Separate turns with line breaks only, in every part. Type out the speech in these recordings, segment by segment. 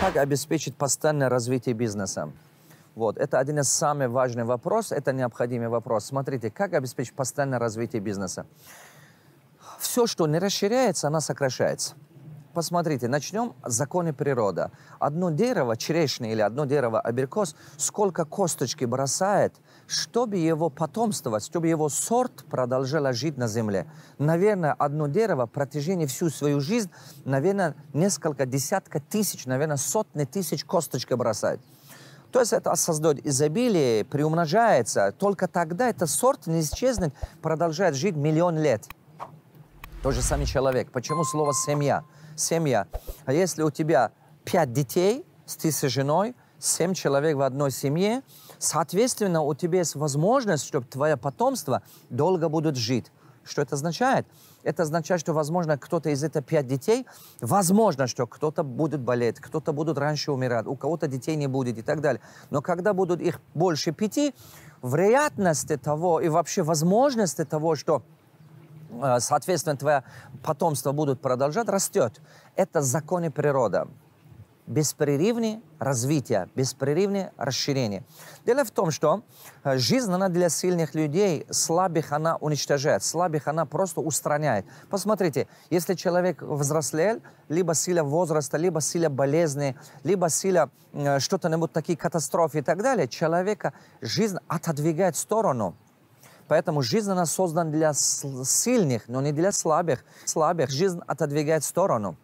Как обеспечить постоянное развитие бизнеса? Вот, это один из самых важных вопросов, это необходимый вопрос. Смотрите, как обеспечить постоянное развитие бизнеса? Все, что не расширяется, она сокращается. Посмотрите, начнем с закона природы. Одно дерево, черешня или одно дерево абрикос, сколько косточки бросает – чтобы его потомство, чтобы его сорт продолжало жить на земле. Наверное, одно дерево протяжении всю свою жизнь, наверное, несколько десятка тысяч, наверное, сотни тысяч косточек бросает. То есть это создает изобилие, приумножается. Только тогда этот сорт не исчезнет, продолжает жить миллион лет. То же самый человек. Почему слово «семья»? Семья. А если у тебя пять детей, ты с женой – 7 человек в одной семье, соответственно, у тебя есть возможность, чтобы твое потомство долго будут жить. Что это означает? Это означает, что, возможно, кто-то из этих пять детей, возможно, что кто-то будет болеть, кто-то будет раньше умирать, у кого-то детей не будет и так далее. Но когда будут их больше пяти, вероятность того и вообще возможность того, что э, соответственно, твое потомство будут продолжать, растет. Это законы природы беспрерывное развитие, беспрерывное расширение. Дело в том, что э, жизнь, она для сильных людей, слабых она уничтожает, слабых она просто устраняет. Посмотрите, если человек взрослел, либо сила возраста, либо сила болезни, либо сила э, что-то, нибудь такие катастрофы и так далее, человека жизнь отодвигает в сторону. Поэтому жизнь, она создана для сильных, но не для слабых. Слабых жизнь отодвигает в сторону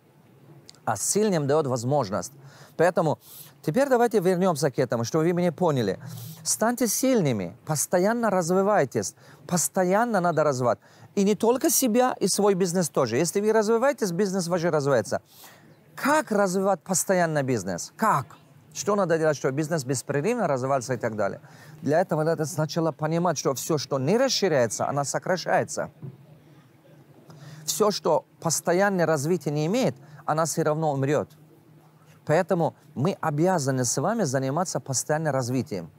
а сильным дает возможность. Поэтому теперь давайте вернемся к этому, чтобы вы меня поняли. Станьте сильными, постоянно развивайтесь, постоянно надо развивать. И не только себя, и свой бизнес тоже. Если вы развиваетесь, бизнес ваш развивается. Как развивать постоянно бизнес? Как? Что надо делать, чтобы бизнес беспрерывно развивался и так далее? Для этого надо сначала понимать, что все, что не расширяется, оно сокращается. Все, что постоянное развитие не имеет – она все равно умрет. Поэтому мы обязаны с вами заниматься постоянным развитием.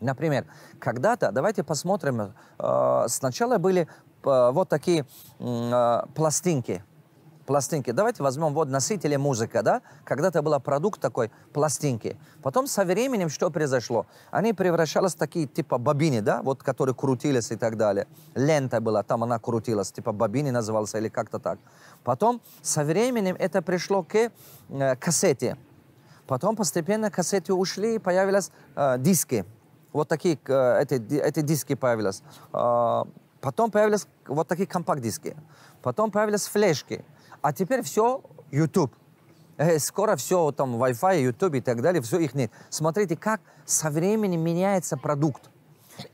Например, когда-то, давайте посмотрим, э, сначала были э, вот такие э, пластинки – пластинки. Давайте возьмем вот носители музыка, да? Когда-то был продукт такой, пластинки. Потом со временем что произошло? Они превращались в такие типа бобины, да? Вот которые крутились и так далее. Лента была, там она крутилась, типа бобины назывался или как-то так. Потом со временем это пришло к э, кассете. Потом постепенно кассеты ушли и появились э, диски. Вот такие э, эти, эти диски появились. Э, потом появились вот такие компакт-диски. Потом появились флешки. А теперь все YouTube. Э, скоро все там Wi-Fi, YouTube и так далее, все их нет. Смотрите, как со временем меняется продукт.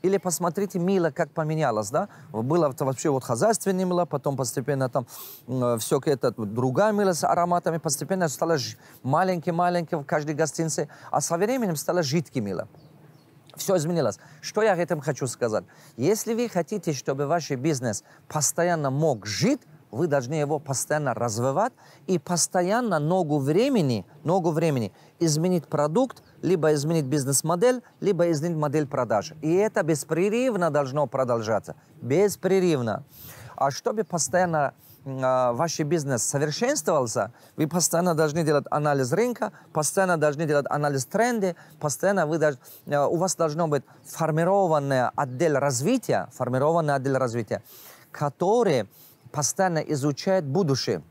Или посмотрите, мило, как поменялось, да? Было вообще вот хозяйственное мыло, потом постепенно там э, все это другая мыло с ароматами, постепенно стало маленький-маленький в каждой гостинице, а со временем стало жидким мыло. Все изменилось. Что я этим хочу сказать? Если вы хотите, чтобы ваш бизнес постоянно мог жить, вы должны его постоянно развивать и постоянно ногу времени, ногу времени изменить продукт, либо изменить бизнес-модель, либо изменить модель продаж. И это беспрерывно должно продолжаться. Беспрерывно. А чтобы постоянно э, ваш бизнес совершенствовался, вы постоянно должны делать анализ рынка, постоянно должны делать анализ тренды, постоянно вы должны, э, у вас должно быть формированный отдел развития, формированный отдел развития, который постоянно изучает будущее.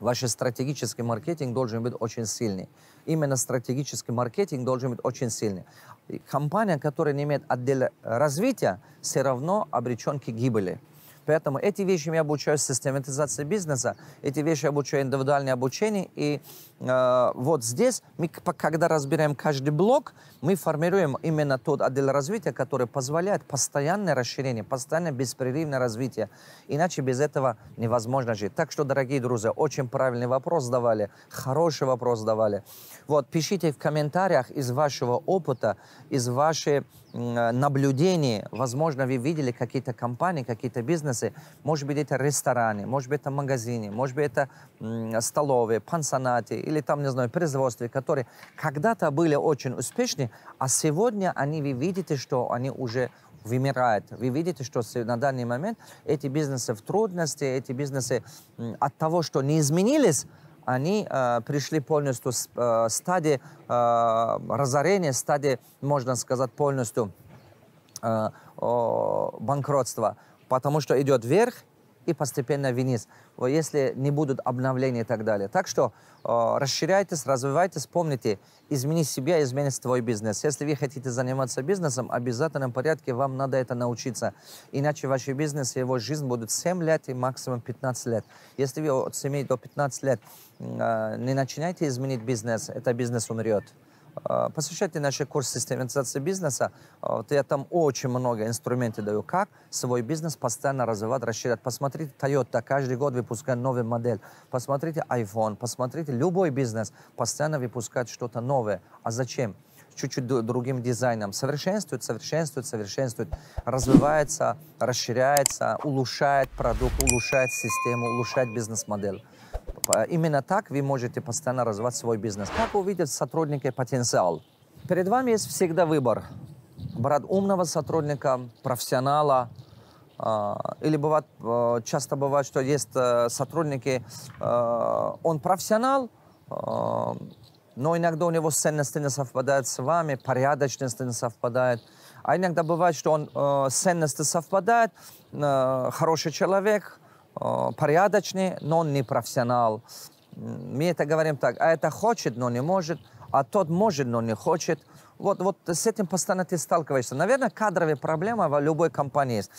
Ваш стратегический маркетинг должен быть очень сильный. Именно стратегический маркетинг должен быть очень сильный. И компания, которая не имеет отдела развития, все равно обречен к гибели. Поэтому эти вещи я обучаю систематизации бизнеса, эти вещи обучаю индивидуальное обучение. И э, вот здесь мы, когда разбираем каждый блок, мы формируем именно тот отдел развития, который позволяет постоянное расширение, постоянное беспрерывное развитие. Иначе без этого невозможно жить. Так что, дорогие друзья, очень правильный вопрос давали, хороший вопрос давали. Вот, пишите в комментариях из вашего опыта, из вашей Э, наблюдении, возможно, вы видели какие-то компании, какие-то бизнесы, может быть, это рестораны, может быть, это магазины, может быть, это столовые, пансонаты или там, не знаю, производства, которые когда-то были очень успешны, а сегодня они, вы видите, что они уже вымирают, Вы видите, что на данный момент эти бизнесы в трудности, эти бизнесы от того, что не изменились, они э, пришли полностью с э, стадии э, разорения, стадии, можно сказать, полностью э, э, банкротства. Потому что идет вверх, и постепенно вниз, если не будут обновления и так далее. Так что э, расширяйтесь, развивайтесь, помните, измени себя, изменится твой бизнес. Если вы хотите заниматься бизнесом, в обязательном порядке вам надо это научиться. Иначе ваш бизнес и его жизнь будут 7 лет и максимум 15 лет. Если вы от 7 до 15 лет э, не начинаете изменить бизнес, это бизнес умрет. А, посещайте наши курсы систематизации бизнеса. А, вот я там очень много инструментов даю, как свой бизнес постоянно развивать, расширять. Посмотрите Toyota, каждый год выпускает новый модель. Посмотрите iPhone, посмотрите любой бизнес, постоянно выпускает что-то новое. А зачем? чуть-чуть другим дизайном. Совершенствует, совершенствует, совершенствует. Развивается, расширяется, улучшает продукт, улучшает систему, улучшает бизнес-модель. Э, именно так вы можете постоянно развивать свой бизнес. Как увидеть сотрудники потенциал? Перед вами есть всегда выбор. брат умного сотрудника, профессионала, э, или бывает, э, часто бывает, что есть сотрудники, он профессионал, но иногда у него ценности не совпадают с вами, порядочность не совпадает. А иногда бывает, что он ценности совпадает, хороший человек – Э, порядочный, но не профессионал. Мы это говорим так, а это хочет, но не может, а тот может, но не хочет. Вот, вот с этим постоянно ты сталкиваешься. Наверное, кадровая проблема в любой компании есть.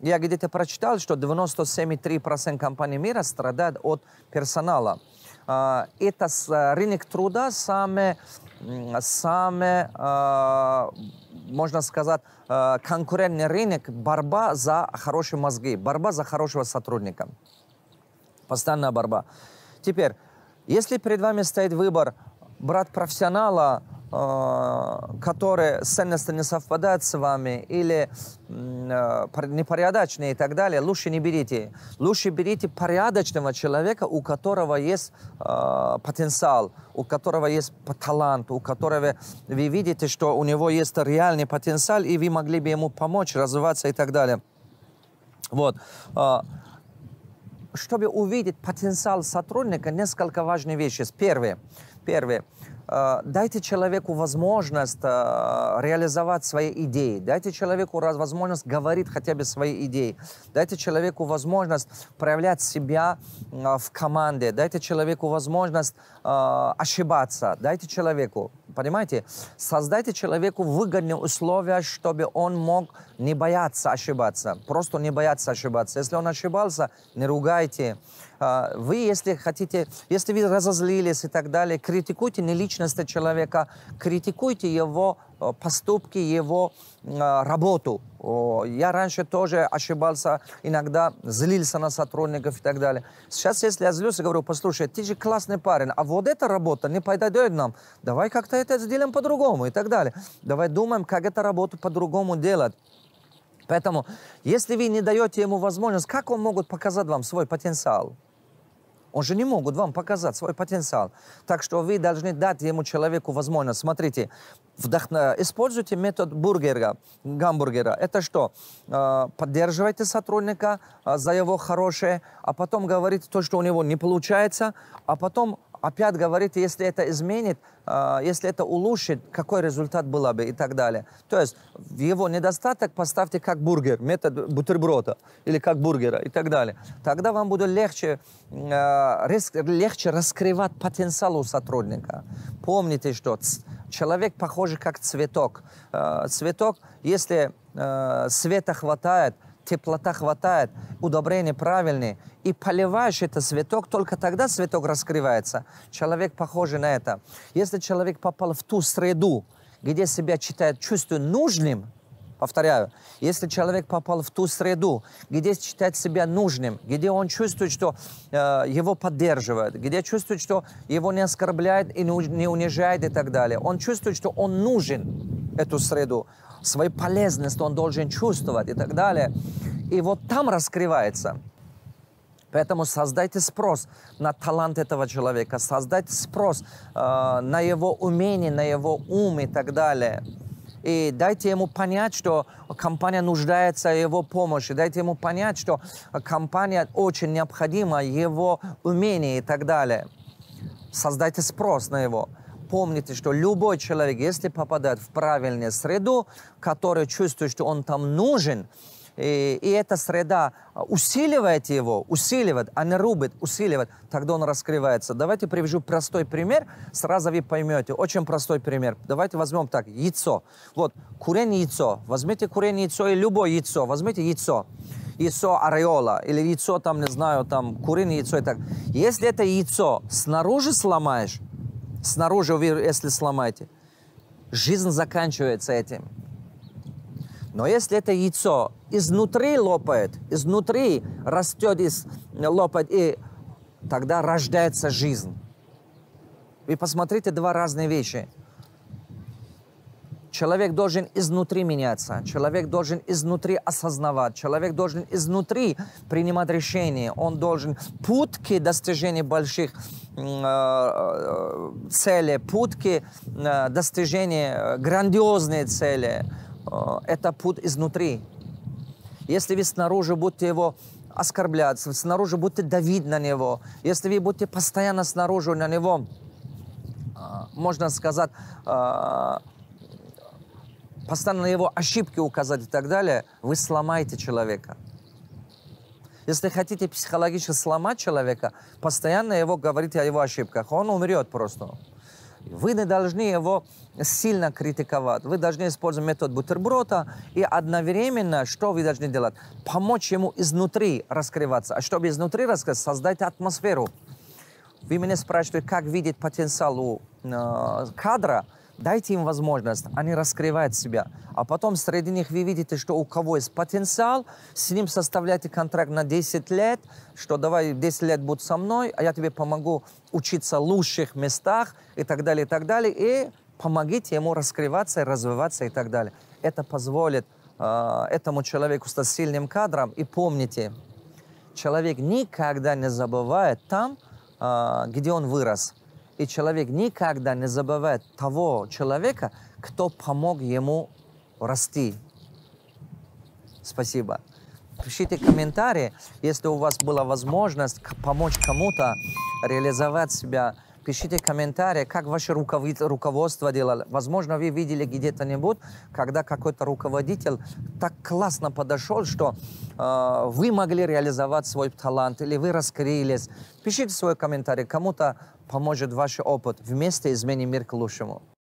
Я где-то прочитал, что 97,3% компаний мира страдают от персонала. Э, это э, рынок труда самый саме, а, можна сказати, а, конкурентний ринок, борьба за хороші мозги, борьба за хорошого сотрудника. Постоянная борьба. Теперь, если перед вами стоит выбор брать профессионала – Э, которые ценности не совпадают с вами или э, непорядочные и так далее, лучше не берите. Лучше берите порядочного человека, у которого есть э, потенциал, у которого есть талант, у которого вы видите, что у него есть реальный потенциал, и вы могли бы ему помочь развиваться и так далее. Вот чтобы увидеть потенциал сотрудника, несколько важных вещей. Первое. Первое. Э, дайте человеку возможность э, реализовать свои идеи, дайте человеку возможность говорить хотя бы свои идеи, дайте человеку возможность проявлять себя э, в команде, дайте человеку возможность ошибаться, дайте человеку, понимаете, создайте человеку выгодные условия, чтобы он мог не бояться ошибаться, просто не бояться ошибаться. Если он ошибался, не ругайте, а, вы, если хотите, если вы разозлились и так далее, критикуйте не личность человека, критикуйте его э, поступки, его э, работу. Я раньше тоже ошибался, иногда злился на сотрудников и так далее. Сейчас, если я злюсь, я говорю, послушай, ты же классный парень, а вот эта работа не подойдет нам. Давай как-то это сделаем по-другому и так далее. Давай думаем, как эту работу по-другому делать. Поэтому, если вы не даете ему возможность, как он может показать вам свой потенциал? Он же не могут вам показать свой потенциал. Так что вы должны дать ему человеку возможность. Смотрите, вдохно... используйте метод бургера, гамбургера. Это что? А, поддерживайте сотрудника а, за его хорошее, а потом говорите то, что у него не получается, а потом опять говорит, если это изменит, а, если это улучшит, какой результат был бы и так далее. То есть его недостаток поставьте как бургер, метод бутерброда или как бургера и так далее. Тогда вам будет легче, а, легче раскрывать потенциал у сотрудника. Помните, что человек похож как цветок. А, цветок, если света хватает, теплота хватает, удобрения правильные, и поливаешь это цветок, только тогда цветок раскрывается. Человек похожий на это. Если человек попал в ту среду, где себя читает, чувствует нужным, повторяю, если человек попал в ту среду, где считает себя нужным, где он чувствует, что э, его поддерживают, где чувствует, что его не оскорбляет и не унижает и так далее, он чувствует, что он нужен эту среду, свою полезность он должен чувствовать и так далее. И вот там раскрывается. Поэтому создайте спрос на талант этого человека, создайте спрос э, на его умение, на его ум и так далее. И дайте ему понять, что компания нуждается в его помощи, дайте ему понять, что компания очень необходима его умение и так далее. Создайте спрос на его помните, что любой человек, если попадает в правильную среду, которая чувствует, что он там нужен, и, и эта среда усиливает его, усиливает, а не рубит, усиливает, тогда он раскрывается. Давайте привяжу простой пример, сразу вы поймете. Очень простой пример. Давайте возьмем так, яйцо. Вот, куриное яйцо. Возьмите куриное яйцо и любое яйцо. Возьмите яйцо. Яйцо ореола или яйцо, там, не знаю, там, куриное яйцо и так. Если это яйцо снаружи сломаешь, снаружи, если сломаете. Жизнь заканчивается этим. Но если это яйцо изнутри лопает, изнутри растет, из, лопает, и тогда рождается жизнь. Вы посмотрите два разные вещи – Человек должен изнутри меняться, человек должен изнутри осознавать, человек должен изнутри принимать решения, он должен путки достижения больших э, э целей, путки э, достижения э, грандиозные цели, э, это путь изнутри. Если вы снаружи будете его оскорбляться, снаружи будете давить на него, если вы будете постоянно снаружи на него, э, можно сказать, постоянно на его ошибки указать и так далее, вы сломаете человека. Если хотите психологически сломать человека, постоянно его говорите о его ошибках. Он умрет просто. Вы не должны его сильно критиковать. Вы должны использовать метод бутерброда и одновременно, что вы должны делать? Помочь ему изнутри раскрываться. А чтобы изнутри раскрыться, создайте атмосферу. Вы меня спрашиваете, как видеть потенциал у э, кадра – Дайте им возможность, они раскрывают себя. А потом среди них вы видите, что у кого есть потенциал, с ним составляйте контракт на 10 лет, что давай 10 лет будь со мной, а я тебе помогу учиться в лучших местах и так далее, и так далее. И помогите ему раскрываться, развиваться и так далее. Это позволит э, этому человеку стать сильным кадром. И помните, человек никогда не забывает там, э, где он вырос – и человек никогда не забывает того человека, кто помог ему расти. Спасибо. Пишите комментарии, если у вас была возможность помочь кому-то реализовать себя Пишите комментарии, как ваше руководство делало. Возможно, вы видели где-то-нибудь, когда какой-то руководитель так классно подошел, что э, вы могли реализовать свой талант или вы раскрылись. Пишите свой комментарий, кому-то поможет ваш опыт. Вместе изменим мир к лучшему.